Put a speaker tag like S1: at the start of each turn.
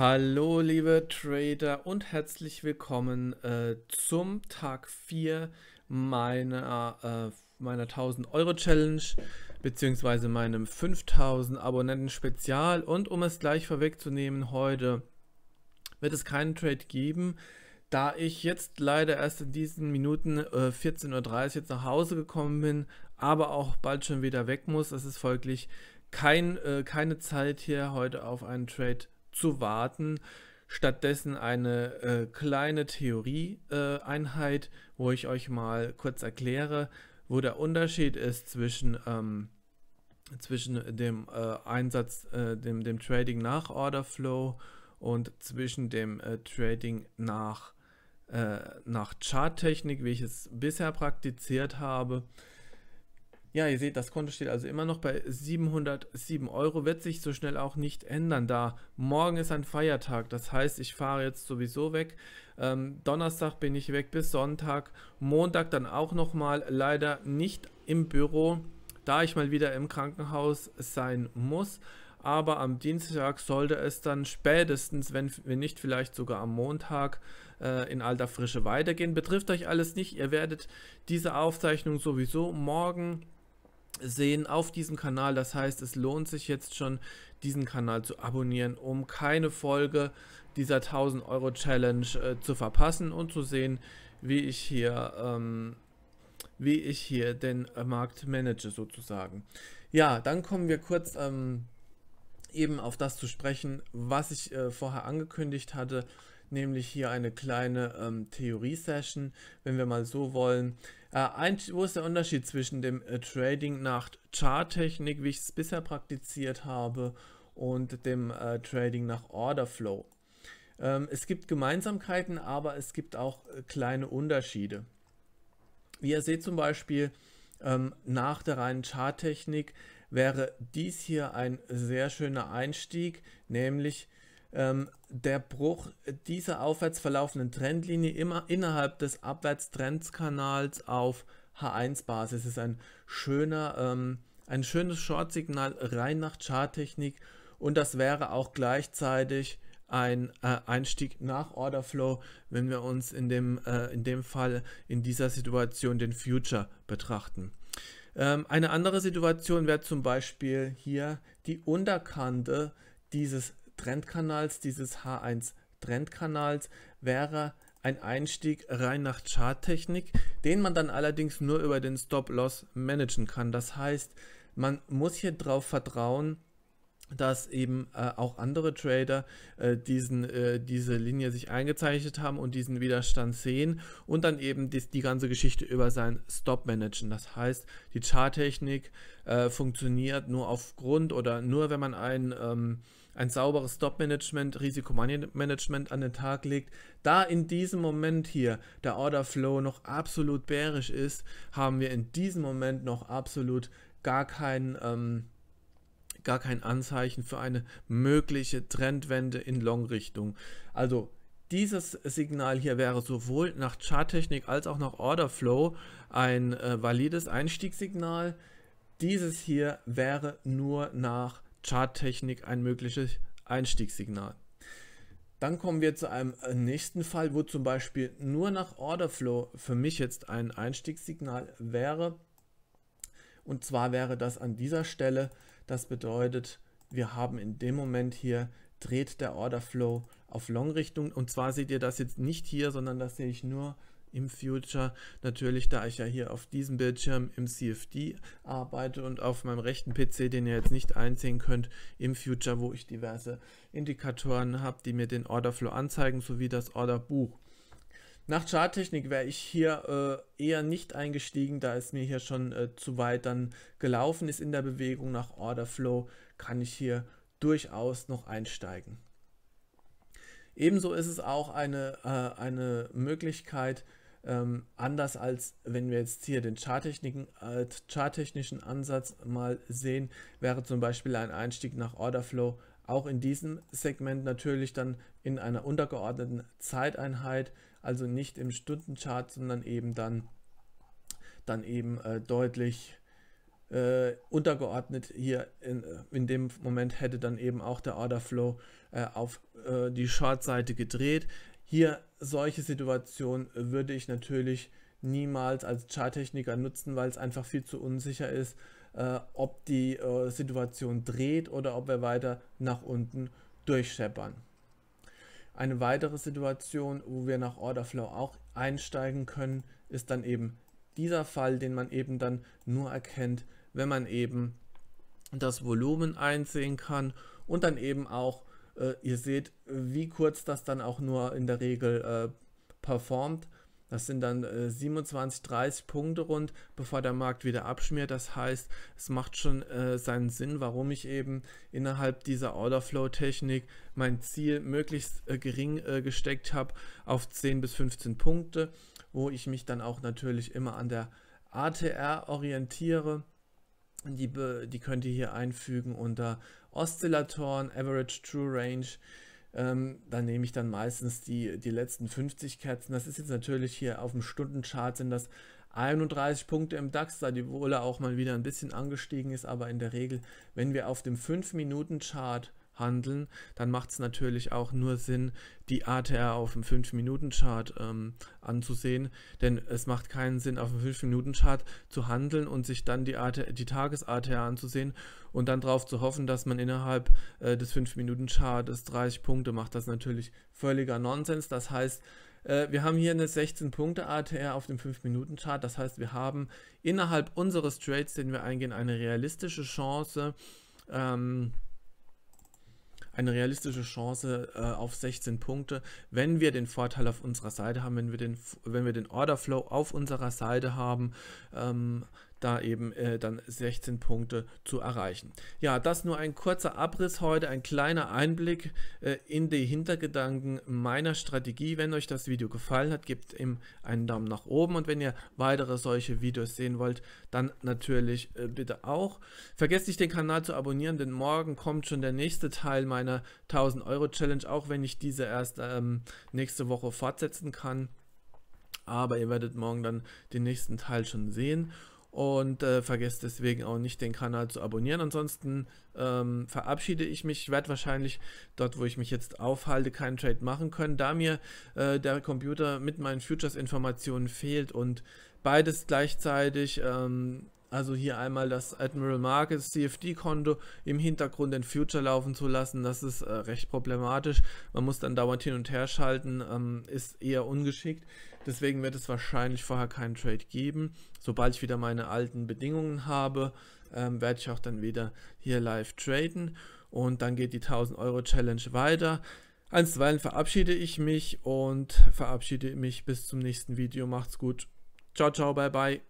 S1: Hallo liebe Trader und herzlich willkommen äh, zum Tag 4 meiner, äh, meiner 1000 Euro Challenge bzw. meinem 5000 Abonnenten Spezial und um es gleich vorwegzunehmen, heute wird es keinen Trade geben, da ich jetzt leider erst in diesen Minuten äh, 14.30 Uhr jetzt nach Hause gekommen bin, aber auch bald schon wieder weg muss. Es ist folglich kein, äh, keine Zeit hier heute auf einen Trade zu zu warten. Stattdessen eine äh, kleine Theorieeinheit, äh, wo ich euch mal kurz erkläre, wo der Unterschied ist zwischen, ähm, zwischen dem äh, Einsatz, äh, dem, dem Trading nach Order Flow und zwischen dem äh, Trading nach, äh, nach Charttechnik, wie ich es bisher praktiziert habe. Ja, ihr seht, das Konto steht also immer noch bei 707 Euro, wird sich so schnell auch nicht ändern, da morgen ist ein Feiertag, das heißt, ich fahre jetzt sowieso weg, ähm, Donnerstag bin ich weg bis Sonntag, Montag dann auch nochmal, leider nicht im Büro, da ich mal wieder im Krankenhaus sein muss, aber am Dienstag sollte es dann spätestens, wenn, wenn nicht vielleicht sogar am Montag, äh, in alter Frische weitergehen. Betrifft euch alles nicht. Ihr werdet diese Aufzeichnung sowieso morgen sehen auf diesem Kanal. Das heißt, es lohnt sich jetzt schon, diesen Kanal zu abonnieren, um keine Folge dieser 1000 Euro Challenge äh, zu verpassen und zu sehen, wie ich hier, ähm, wie ich hier den äh, Markt manage sozusagen. Ja, dann kommen wir kurz ähm, eben auf das zu sprechen, was ich äh, vorher angekündigt hatte, nämlich hier eine kleine ähm, Theorie-Session, wenn wir mal so wollen. Äh, ein, wo ist der Unterschied zwischen dem äh, Trading nach Chart-Technik, wie ich es bisher praktiziert habe, und dem äh, Trading nach Orderflow? Ähm, es gibt Gemeinsamkeiten, aber es gibt auch äh, kleine Unterschiede. Wie ihr seht zum Beispiel ähm, nach der reinen Chart-Technik wäre dies hier ein sehr schöner Einstieg, nämlich ähm, der Bruch dieser aufwärts verlaufenden Trendlinie immer innerhalb des Abwärtstrendskanals auf H1-Basis ist ein schöner, ähm, ein schönes Short-Signal rein nach Charttechnik und das wäre auch gleichzeitig ein äh, Einstieg nach Order Flow, wenn wir uns in dem, äh, in dem Fall in dieser Situation den Future betrachten. Ähm, eine andere Situation wäre zum Beispiel hier die Unterkante dieses Trendkanals, dieses H1 Trendkanals, wäre ein Einstieg rein nach Charttechnik, den man dann allerdings nur über den Stop-Loss managen kann. Das heißt, man muss hier drauf vertrauen, dass eben äh, auch andere Trader äh, diesen, äh, diese Linie sich eingezeichnet haben und diesen Widerstand sehen und dann eben dies, die ganze Geschichte über seinen Stop managen. Das heißt, die Charttechnik äh, funktioniert nur aufgrund oder nur wenn man einen ähm, ein sauberes Stop-Management, Risikomanagement an den Tag legt. Da in diesem Moment hier der Order-Flow noch absolut bärisch ist, haben wir in diesem Moment noch absolut gar kein, ähm, gar kein Anzeichen für eine mögliche Trendwende in Long-Richtung. Also dieses Signal hier wäre sowohl nach Charttechnik als auch nach Order Flow ein äh, valides Einstiegssignal. Dieses hier wäre nur nach Charttechnik ein mögliches Einstiegssignal. Dann kommen wir zu einem äh, nächsten Fall, wo zum Beispiel nur nach Orderflow für mich jetzt ein Einstiegssignal wäre. Und zwar wäre das an dieser Stelle. Das bedeutet, wir haben in dem Moment hier dreht der Orderflow auf Long-Richtung. Und zwar seht ihr das jetzt nicht hier, sondern das sehe ich nur im Future natürlich, da ich ja hier auf diesem Bildschirm im CFD arbeite und auf meinem rechten PC, den ihr jetzt nicht einsehen könnt, im Future, wo ich diverse Indikatoren habe, die mir den Orderflow anzeigen, sowie das Orderbuch. Nach Charttechnik wäre ich hier äh, eher nicht eingestiegen, da es mir hier schon äh, zu weit dann gelaufen ist in der Bewegung nach Orderflow, kann ich hier durchaus noch einsteigen. Ebenso ist es auch eine, äh, eine Möglichkeit, ähm, anders als wenn wir jetzt hier den charttechnischen äh, Chart Ansatz mal sehen, wäre zum Beispiel ein Einstieg nach Orderflow auch in diesem Segment natürlich dann in einer untergeordneten Zeiteinheit, also nicht im Stundenchart, sondern eben dann, dann eben äh, deutlich äh, untergeordnet hier in, äh, in, dem Moment hätte dann eben auch der Orderflow äh, auf äh, die Short-Seite gedreht. Hier solche Situationen würde ich natürlich niemals als Charttechniker nutzen, weil es einfach viel zu unsicher ist, äh, ob die äh, Situation dreht oder ob wir weiter nach unten durchscheppern. Eine weitere Situation, wo wir nach Order Flow auch einsteigen können, ist dann eben dieser Fall, den man eben dann nur erkennt, wenn man eben das Volumen einsehen kann und dann eben auch äh, ihr seht, wie kurz das dann auch nur in der Regel äh, performt. Das sind dann äh, 27, 30 Punkte rund, bevor der Markt wieder abschmiert. Das heißt, es macht schon äh, seinen Sinn, warum ich eben innerhalb dieser Orderflow-Technik mein Ziel möglichst äh, gering äh, gesteckt habe auf 10 bis 15 Punkte, wo ich mich dann auch natürlich immer an der ATR orientiere. Die, die könnt ihr hier einfügen unter Oszillatoren, Average True Range. Ähm, da nehme ich dann meistens die, die letzten 50 Kerzen. Das ist jetzt natürlich hier auf dem Stundenchart sind das 31 Punkte im DAX, da die Wohle auch mal wieder ein bisschen angestiegen ist, aber in der Regel, wenn wir auf dem 5-Minuten-Chart handeln, dann macht es natürlich auch nur Sinn, die ATR auf dem 5-Minuten-Chart ähm, anzusehen, denn es macht keinen Sinn, auf dem 5-Minuten-Chart zu handeln und sich dann die, die Tages-ATR anzusehen und dann darauf zu hoffen, dass man innerhalb äh, des 5 minuten charts 30 Punkte macht. Das ist natürlich völliger Nonsens. Das heißt, äh, wir haben hier eine 16-Punkte-ATR auf dem 5-Minuten-Chart. Das heißt, wir haben innerhalb unseres Trades, den wir eingehen, eine realistische Chance, ähm, eine realistische Chance äh, auf 16 Punkte, wenn wir den Vorteil auf unserer Seite haben, wenn wir den, wenn wir den Orderflow auf unserer Seite haben. Ähm, da eben äh, dann 16 Punkte zu erreichen. Ja, das nur ein kurzer Abriss heute, ein kleiner Einblick äh, in die Hintergedanken meiner Strategie. Wenn euch das Video gefallen hat, gebt ihm einen Daumen nach oben und wenn ihr weitere solche Videos sehen wollt, dann natürlich äh, bitte auch. Vergesst nicht den Kanal zu abonnieren, denn morgen kommt schon der nächste Teil meiner 1000 Euro Challenge, auch wenn ich diese erst ähm, nächste Woche fortsetzen kann. Aber ihr werdet morgen dann den nächsten Teil schon sehen und äh, vergesst deswegen auch nicht den Kanal zu abonnieren. Ansonsten ähm, verabschiede ich mich. Ich werde wahrscheinlich dort, wo ich mich jetzt aufhalte, keinen Trade machen können, da mir äh, der Computer mit meinen Futures-Informationen fehlt und beides gleichzeitig. Ähm, also hier einmal das Admiral Markets CFD-Konto im Hintergrund in Future laufen zu lassen, das ist äh, recht problematisch. Man muss dann dauernd hin und her schalten, ähm, ist eher ungeschickt. Deswegen wird es wahrscheinlich vorher keinen Trade geben. Sobald ich wieder meine alten Bedingungen habe, ähm, werde ich auch dann wieder hier live traden. Und dann geht die 1000 Euro Challenge weiter. Einstweilen verabschiede ich mich und verabschiede mich bis zum nächsten Video. Macht's gut. Ciao, ciao, bye, bye.